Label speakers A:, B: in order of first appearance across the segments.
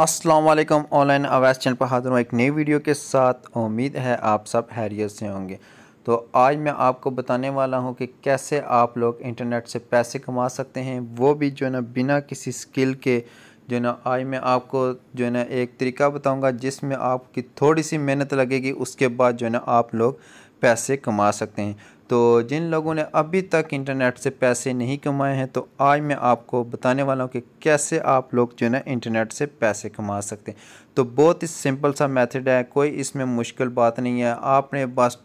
A: अस्सलाम वालेकुम ऑनलाइन आवाज़ चैनल पर हाजिर हूँ एक नई वीडियो के साथ उम्मीद है आप सब हैरियत से होंगे तो आज मैं आपको बताने वाला हूँ कि कैसे आप लोग इंटरनेट से पैसे कमा सकते हैं वो भी जो है ना बिना किसी स्किल के जो है ना आज मैं आपको जो है ना एक तरीका बताऊँगा जिसमें आपकी थोड़ी सी मेहनत लगेगी उसके बाद जो है ना आप लोग पैसे कमा सकते हैं तो जिन लोगों ने अभी तक इंटरनेट से पैसे नहीं कमाए हैं तो आज मैं आपको बताने वाला हूँ कि कैसे आप लोग जो है ना इंटरनेट से पैसे कमा सकते हैं तो बहुत ही सिंपल सा मेथड है कोई इसमें मुश्किल बात नहीं है आपने बस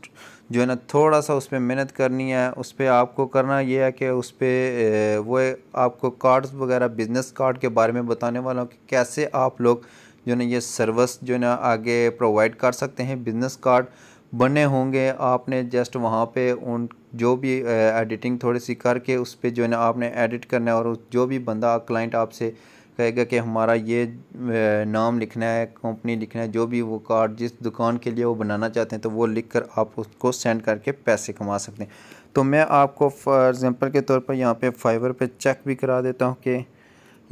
A: जो है ना थोड़ा सा उस पर मेहनत करनी है उस पर आपको करना यह है कि उस पर वो आपको कार्ड्स वगैरह बिजनेस कार्ड के बारे में बताने वाला हूँ कि कैसे आप लोग जो है ना ये सर्विस जो है ना आगे प्रोवाइड कर सकते हैं बिजनेस कार्ड बने होंगे आपने जस्ट वहाँ पे उन जो भी एडिटिंग थोड़ी सी करके उस पर जो है ना आपने एडिट करना है और जो भी बंदा क्लाइंट आपसे कहेगा कि हमारा ये नाम लिखना है कंपनी लिखना है जो भी वो कार्ड जिस दुकान के लिए वो बनाना चाहते हैं तो वो लिख कर आप उसको सेंड करके पैसे कमा सकते हैं तो मैं आपको फॉर एग्ज़ाम्पल के तौर पर यहाँ पे फाइवर पे चेक भी करा देता हूँ कि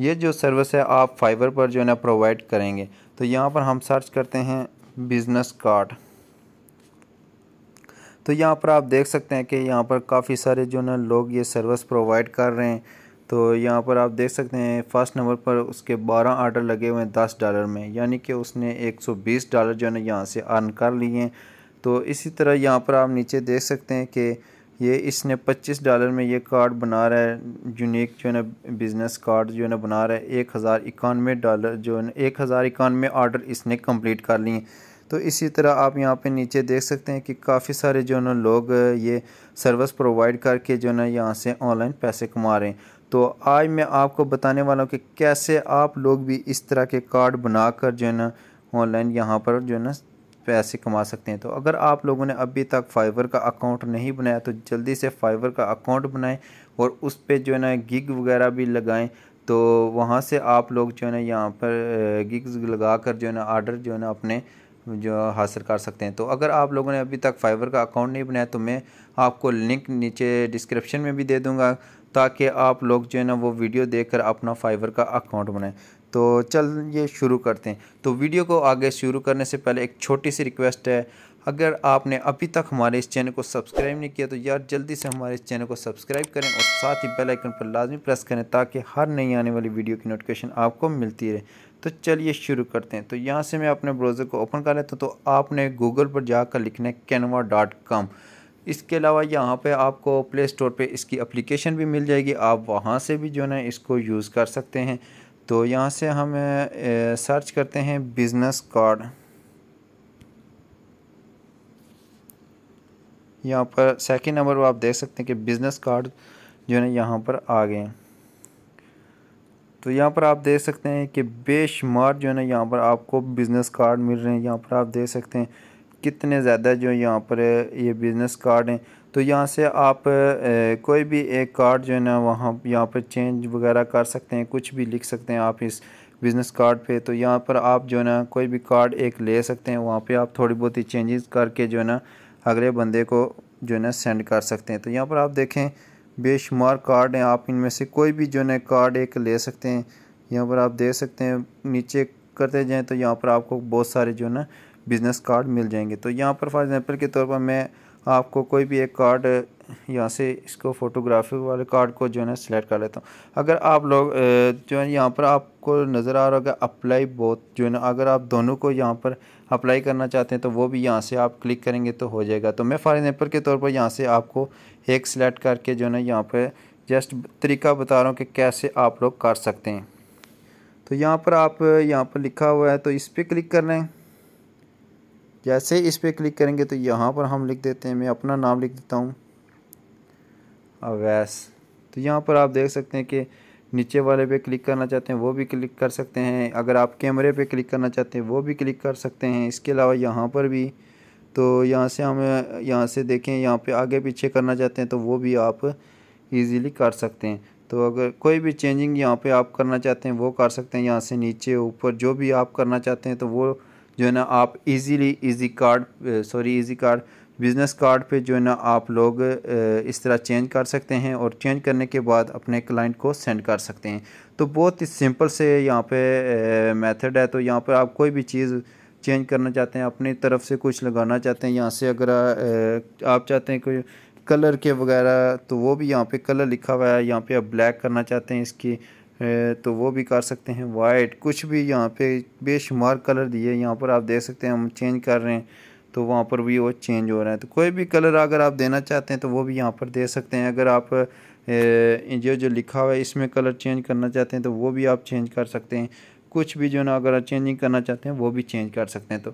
A: ये जो सर्विस है आप फाइवर पर जो है ना प्रोवाइड करेंगे तो यहाँ पर हम सर्च करते हैं बिज़नेस कार्ड तो यहाँ पर आप देख सकते हैं कि यहाँ पर काफ़ी सारे जो ना लोग ये सर्विस प्रोवाइड कर रहे हैं तो यहाँ पर आप देख सकते हैं फर्स्ट नंबर पर उसके 12 आर्डर लगे हुए हैं 10 डॉलर में यानी कि उसने 120 डॉलर जो है ना यहाँ से अर्न कर लिए हैं तो इसी तरह यहाँ पर आप नीचे देख सकते हैं कि ये इसने 25 डॉलर में ये कार्ड बना रहा है यूनिक जो है ना बिज़नेस कार्ड जो है ना बना रहा है एक हज़ार इक्यानवे डॉलर जो है ना एक हज़ार इक्यानवे आर्डर इसने कम्प्लीट कर लिए हैं तो इसी तरह आप यहाँ पे नीचे देख सकते हैं कि काफ़ी सारे जो ना लोग ये सर्विस प्रोवाइड करके जो ना यहाँ से ऑनलाइन पैसे कमा रहे हैं तो आज मैं आपको बताने वाला हूँ कि कैसे आप लोग भी इस तरह के कार्ड बना कर जो है ना ऑनलाइन यहाँ पर जो है ना पैसे कमा सकते हैं तो अगर आप लोगों ने अभी तक फाइवर का अकाउंट नहीं बनाया तो जल्दी से फाइवर का अकाउंट बनाएं और उस पर जो है ना गिग वगैरह भी लगाएं तो वहाँ से आप लोग जो है ना यहाँ पर गिग्स लगा कर जो है ना आर्डर जो है ना अपने जो हासिल कर सकते हैं तो अगर आप लोगों ने अभी तक फाइवर का अकाउंट नहीं बनाया तो मैं आपको लिंक नीचे डिस्क्रिप्शन में भी दे दूँगा ताकि आप लोग जो है ना वो वीडियो देखकर अपना फाइवर का अकाउंट बनाएं तो चल ये शुरू करते हैं तो वीडियो को आगे शुरू करने से पहले एक छोटी सी रिक्वेस्ट है अगर आपने अभी तक हमारे इस चैनल को सब्सक्राइब नहीं किया तो यार जल्दी से हमारे इस चैनल को सब्सक्राइब करें और साथ ही बेल आइकन पर लाजमी प्रेस करें ताकि हर नई आने वाली वीडियो की नोटिफिकेशन आपको मिलती रहे तो चलिए शुरू करते हैं तो यहाँ से मैं अपने ब्राउज़र को ओपन कर लेता हूँ तो आपने गूगल पर जाकर लिखना है कैनवा डॉट कॉम इसके अलावा यहाँ पे आपको प्ले स्टोर पे इसकी एप्लीकेशन भी मिल जाएगी आप वहाँ से भी जो है इसको यूज़ कर सकते हैं तो यहाँ से हम सर्च करते हैं बिज़नेस कार्ड यहाँ पर सेकंड नंबर पर आप देख सकते हैं कि बिज़नेस कार्ड जो है यहाँ पर आ गए हैं तो यहाँ पर आप देख सकते हैं कि बेशुमार जो है ना यहाँ पर आपको बिज़नेस कार्ड मिल रहे हैं यहाँ पर आप देख सकते हैं कितने ज़्यादा जो यहाँ पर ये बिज़नेस कार्ड हैं तो यहाँ से आप कोई भी एक कार्ड जो है ना वहाँ यहाँ पर चेंज वगैरह कर सकते हैं कुछ भी लिख सकते हैं आप इस बिज़नेस कार्ड पे तो यहाँ पर आप जो है ना कोई भी कार्ड एक ले सकते हैं वहाँ पे आप थोड़ी बहुत ही चेंजेस करके जो है ना अगले बंदे को जो है ना सेंड कर सकते हैं तो यहाँ पर आप देखें बेशुमार कार्ड हैं आप इनमें से कोई भी जो है कार्ड एक ले सकते हैं यहाँ पर आप देख सकते हैं नीचे करते जाएँ तो यहाँ पर आपको बहुत सारे जो है ना बिज़नेस कार्ड मिल जाएंगे तो यहाँ पर फॉर एग्ज़ाम्पल के तौर पर मैं आपको कोई भी एक कार्ड यहाँ से इसको फोटोग्राफी वाले कार्ड को जो है ना सिलेक्ट कर लेता हूँ अगर आप लोग जो है यहाँ पर आपको नज़र आ रहा होगा अप्लाई बहुत जो है ना अगर आप दोनों को यहाँ पर अप्लाई करना चाहते हैं तो वो भी यहाँ से आप क्लिक करेंगे तो हो जाएगा तो मैं फॉर एग्ज़ाम्पल के तौर पर यहाँ से आपको एक सिलेक्ट करके जो है ना यहाँ पर जस्ट तरीका बता रहा हूँ कि कैसे आप लोग कर सकते हैं तो यहाँ पर आप यहाँ पर लिखा हुआ है तो इस पर क्लिक कर लें जैसे इस पर क्लिक करेंगे तो यहाँ पर हम लिख देते हैं मैं अपना नाम लिख देता हूँ अवैस तो यहाँ पर आप देख सकते हैं कि नीचे वाले पे क्लिक करना चाहते हैं वो भी क्लिक कर सकते हैं अगर आप कैमरे पे क्लिक करना चाहते हैं वो भी क्लिक कर सकते हैं इसके अलावा यहाँ पर भी तो यहाँ से हम यहाँ से देखें यहाँ पे आगे पीछे करना चाहते हैं तो वो भी आप इजीली कर सकते हैं तो अगर कोई भी चेंजिंग यहाँ पे आप करना चाहते हैं वो कर सकते हैं यहाँ से नीचे ऊपर जो भी आप करना चाहते हैं तो वो जो है ना आप easily easy card sorry easy card business card पे जो है ना आप लोग इस तरह चेंज कर सकते हैं और चेंज करने के बाद अपने क्लाइंट को सेंड कर सकते हैं तो बहुत ही सिंपल से यहाँ पे मेथड है तो यहाँ पर आप कोई भी चीज़ चेंज करना चाहते हैं अपनी तरफ से कुछ लगाना चाहते हैं यहाँ से अगर आप चाहते हैं कोई कलर के वगैरह तो वो भी यहाँ पर कलर लिखा हुआ है यहाँ पर आप ब्लैक करना चाहते हैं इसकी तो वो भी कर सकते हैं वाइट कुछ भी यहाँ पे बेशुमार कलर दिए यहाँ पर आप देख सकते हैं हम चेंज कर रहे हैं तो वहाँ पर भी वो चेंज हो रहा है तो कोई भी कलर अगर आप देना चाहते हैं तो वो भी यहाँ पर दे सकते हैं अगर आप ये जो लिखा हुआ है इसमें कलर चेंज करना चाहते हैं तो वो भी आप चेंज कर सकते हैं कुछ भी जो ना अगर चेंजिंग करना चाहते हैं वो भी चेंज कर सकते हैं तो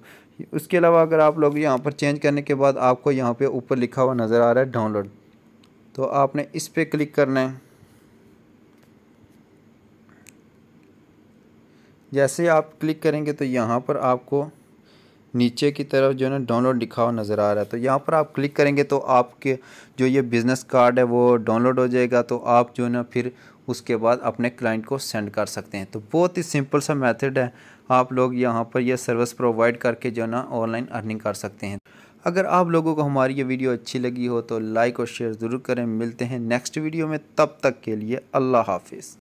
A: उसके अलावा अगर आप लोग यहाँ पर चेंज करने के बाद आपको यहाँ पे ऊपर लिखा हुआ नज़र आ रहा है डाउनलोड तो आपने इस पर क्लिक करना है जैसे आप क्लिक करेंगे तो यहाँ पर आपको नीचे की तरफ जो है ना डाउनलोड लिखा हुआ नज़र आ रहा है तो यहाँ पर आप क्लिक करेंगे तो आपके जो ये बिज़नेस कार्ड है वो डाउनलोड हो जाएगा तो आप जो है ना फिर उसके बाद अपने क्लाइंट को सेंड कर सकते हैं तो बहुत ही सिंपल सा मेथड है आप लोग यहाँ पर यह सर्विस प्रोवाइड करके जो है ना ऑनलाइन अर्निंग कर सकते हैं अगर आप लोगों को हमारी ये वीडियो अच्छी लगी हो तो लाइक और शेयर ज़रूर करें मिलते हैं नेक्स्ट वीडियो में तब तक के लिए अल्लाह हाफिज़